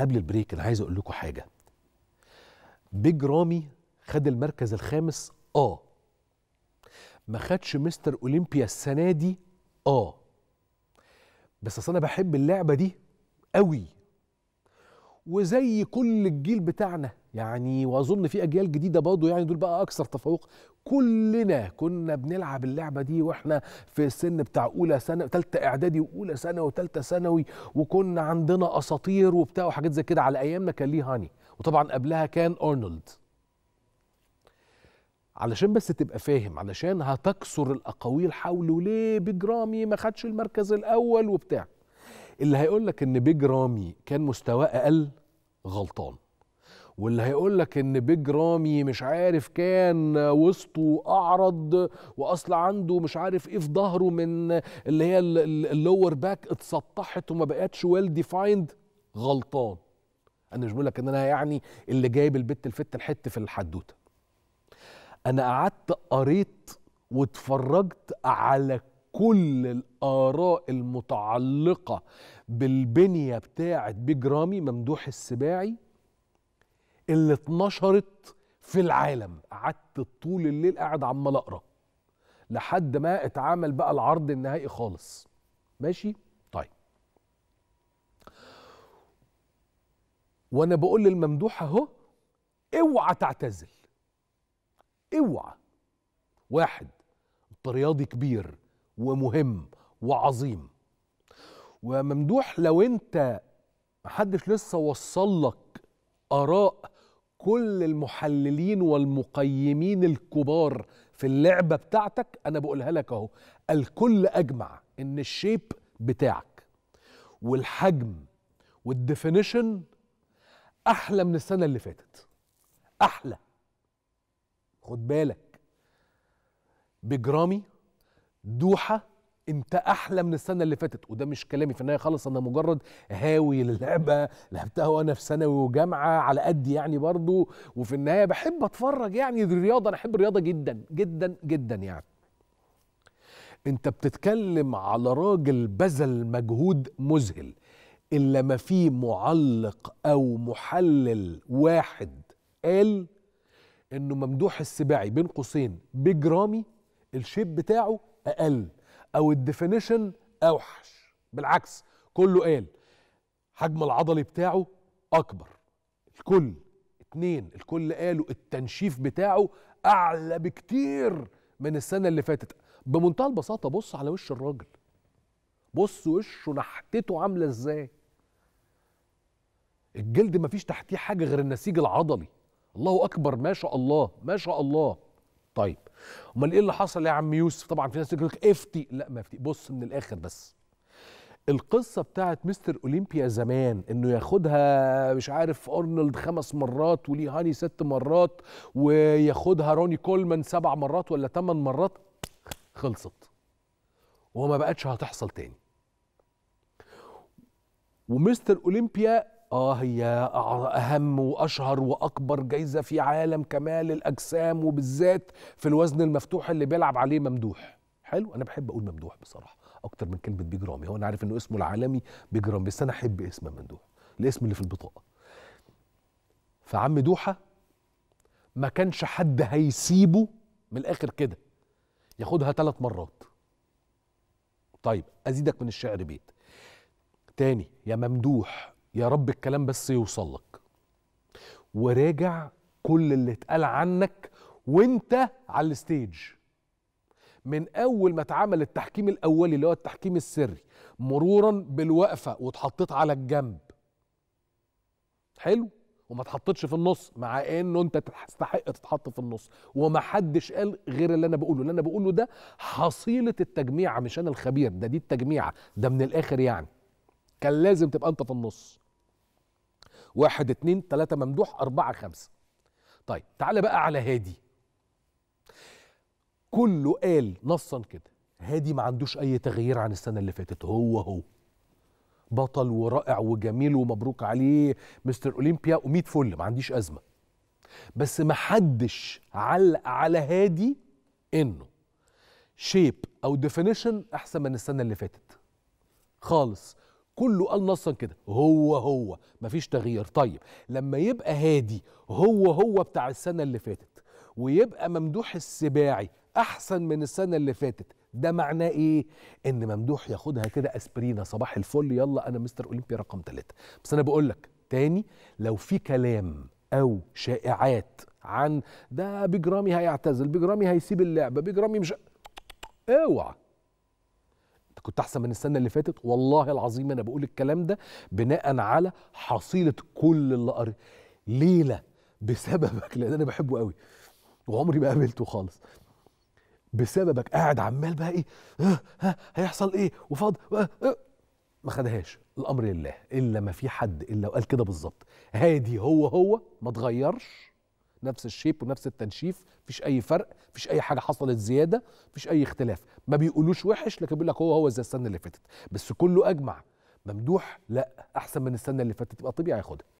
قبل البريك انا عايز اقول لكم حاجه بيج رامي خد المركز الخامس اه ما خدش مستر اولمبيا السنه دي اه بس اصل انا بحب اللعبه دي قوي وزي كل الجيل بتاعنا يعني واظن في اجيال جديده برضه يعني دول بقى اكثر تفوق كلنا كنا بنلعب اللعبه دي واحنا في السن بتاع اولى ثانوي ثالثه اعدادي واولى ثانوي وثالثه ثانوي وكنا عندنا اساطير وبتاع وحاجات زي كده على ايامنا كان ليه هاني وطبعا قبلها كان ارنولد علشان بس تبقى فاهم علشان هتكسر الاقاويل حوله ليه بجرامي ما خدش المركز الاول وبتاع اللي هيقول لك ان بيج رامي كان مستواه اقل غلطان واللي هيقول لك ان بيج رامي مش عارف كان وسطه اعرض واصل عنده مش عارف ايه في ظهره من اللي هي اللور باك اتسطحت وما بقتش ويل ديفايند غلطان انا مش بقول لك ان انا يعني اللي جايب البت الفت الحت في الحدوته انا قعدت قريت واتفرجت على كل الآراء المتعلقة بالبنية بتاعة بيج رامي ممدوح السباعي اللي اتنشرت في العالم قعدت طول الليل قاعد عمال أقرأ لحد ما اتعمل بقى العرض النهائي خالص ماشي طيب وانا بقول للممدوح اهو اوعى تعتزل اوعى واحد انت رياضي كبير ومهم وعظيم وممدوح لو انت محدش لسه وصل لك اراء كل المحللين والمقيمين الكبار في اللعبه بتاعتك انا بقولها لك اهو الكل اجمع ان الشيب بتاعك والحجم والديفينيشن احلى من السنه اللي فاتت احلى خد بالك بجرامي دوحه انت احلى من السنه اللي فاتت وده مش كلامي في النهايه خالص انا مجرد هاوي للعبه لعبتها وانا في ثانوي وجامعه على قد يعني برضو وفي النهايه بحب اتفرج يعني الرياضه انا احب الرياضه جدا جدا جدا يعني انت بتتكلم على راجل بذل مجهود مذهل الا ما في معلق او محلل واحد قال انه ممدوح السباعي بين قوسين بجرامي الشيب بتاعه اقل او الديفينيشن اوحش بالعكس كله قال حجم العضلي بتاعه اكبر الكل اتنين الكل قالوا التنشيف بتاعه اعلى بكتير من السنه اللي فاتت بمنتهى البساطه بص على وش الراجل بص وشه نحتته عامله ازاي الجلد مفيش تحتيه حاجه غير النسيج العضلي الله اكبر ما شاء الله ما شاء الله طيب امال ايه اللي حصل يا عم يوسف طبعا في ناس تقول لك افتي لا ما افتي بص من الاخر بس القصه بتاعت مستر اولمبيا زمان انه ياخدها مش عارف ارنولد خمس مرات ولي هاني ست مرات وياخدها روني كولمان سبع مرات ولا ثمان مرات خلصت وما بقتش هتحصل تاني ومستر اولمبيا آه هي أهم وأشهر وأكبر جايزة في عالم كمال الأجسام وبالذات في الوزن المفتوح اللي بيلعب عليه ممدوح حلو أنا بحب أقول ممدوح بصراحة أكتر من كلمة بيج رامي هو أنا عارف إنه اسمه العالمي بيج رامي بس أنا أحب اسم ممدوح الاسم اللي في البطاقة فعم دوحة ما كانش حد هيسيبه من الآخر كده ياخدها ثلاث مرات طيب أزيدك من الشعر بيت تاني يا ممدوح يا رب الكلام بس يوصل لك وراجع كل اللي اتقال عنك وانت على الستيج من اول ما اتعمل التحكيم الاولي اللي هو التحكيم السري مرورا بالوقفه واتحطيت على الجنب حلو وما اتحطتش في النص مع انه انت تستحق تتحط في النص وما حدش قال غير اللي انا بقوله اللي انا بقوله ده حصيله التجميعه مش انا الخبير ده دي التجميعه ده من الاخر يعني كان لازم تبقى انت في النص واحد اتنين تلاتة ممدوح أربعة خمسة طيب تعالى بقى على هادي كله قال نصا كده هادي ما عندوش أي تغيير عن السنة اللي فاتت هو هو بطل ورائع وجميل ومبروك عليه مستر أولمبيا وميت فل ما عنديش أزمة بس ما حدش علق على هادي إنه شيب أو ديفينيشن أحسن من السنة اللي فاتت خالص كله قال نصا كده هو هو مفيش تغيير طيب لما يبقى هادي هو هو بتاع السنة اللي فاتت ويبقى ممدوح السباعي أحسن من السنة اللي فاتت ده معناه ايه؟ ان ممدوح ياخدها كده اسبرينا صباح الفل يلا انا مستر اولمبيا رقم ثلاثة بس انا بقول لك تاني لو في كلام او شائعات عن ده بيجرامي هيعتزل بيجرامي هيسيب اللعبه بيجرامي مش اوعى كنت احسن من السنه اللي فاتت والله العظيم انا بقول الكلام ده بناء على حصيله كل اللي قريته ليله بسببك لان انا بحبه قوي وعمري ما قابلته خالص بسببك قاعد عمال بقى ايه ها آه، آه، ها هيحصل ايه وفاض آه، ما خدهاش الامر لله الا ما في حد الا وقال كده بالظبط هادي هو هو ما تغيرش نفس الشيب ونفس التنشيف مفيش اي فرق مفيش اي حاجه حصلت زياده مفيش اي اختلاف ما بيقولوش وحش لكن بيقول لك هو هو زي السنه اللي فاتت بس كله اجمع ممدوح لا احسن من السنه اللي فاتت يبقى طبيعي ياخدها